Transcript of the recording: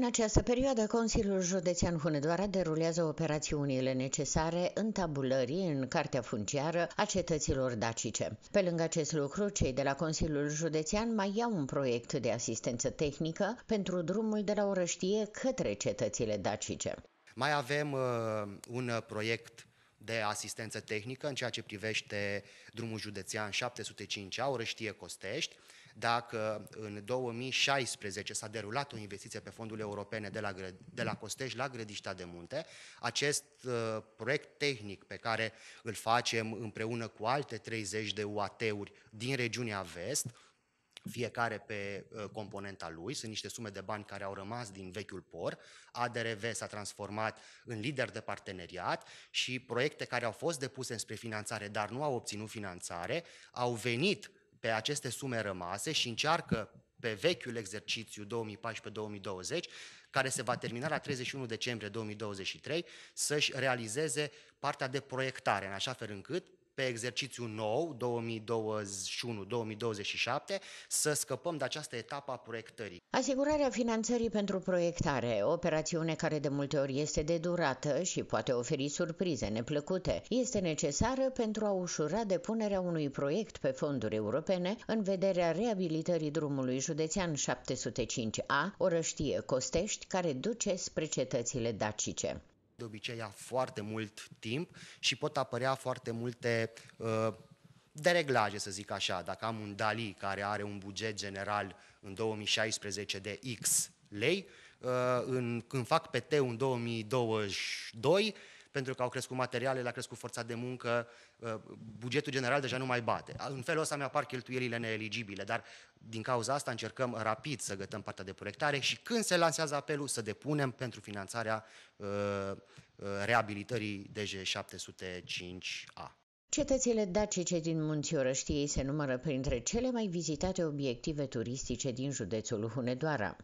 În această perioadă, Consiliul Județean Hunedoara derulează operațiunile necesare în tabulării în cartea funciară a cetăților dacice. Pe lângă acest lucru, cei de la Consiliul Județean mai iau un proiect de asistență tehnică pentru drumul de la Orăștie către cetățile dacice. Mai avem uh, un proiect de asistență tehnică în ceea ce privește drumul județean 705A, Orăștie Costești, dacă în 2016 s-a derulat o investiție pe fondul europene de la, de la Costeș la Grădiștea de Munte, acest uh, proiect tehnic pe care îl facem împreună cu alte 30 de UAT-uri din regiunea vest, fiecare pe uh, componenta lui. Sunt niște sume de bani care au rămas din vechiul POR. ADRV s-a transformat în lider de parteneriat și proiecte care au fost depuse spre finanțare, dar nu au obținut finanțare, au venit pe aceste sume rămase și încearcă pe vechiul exercițiu 2014-2020, care se va termina la 31 decembrie 2023, să-și realizeze partea de proiectare, în așa fel încât pe exercițiu nou, 2021-2027, să scăpăm de această etapă a proiectării. Asigurarea finanțării pentru proiectare, operațiune care de multe ori este de durată și poate oferi surprize neplăcute, este necesară pentru a ușura depunerea unui proiect pe fonduri europene în vederea reabilitării drumului județean 705A, orăștie Costești, care duce spre cetățile dacice de obicei ia foarte mult timp și pot apărea foarte multe uh, dereglaje, să zic așa. Dacă am un Dali care are un buget general în 2016 de X lei, uh, în, când fac PT în 2022, pentru că au crescut materialele, a crescut forța de muncă, uh, bugetul general deja nu mai bate. În felul ăsta mi-apar cheltuielile neeligibile, dar din cauza asta încercăm rapid să gătăm partea de proiectare și când se lansează apelul să depunem pentru finanțarea uh, uh, reabilitării DG705A. Cetățile dacice din Munții Orăștiei se numără printre cele mai vizitate obiective turistice din județul Hunedoara.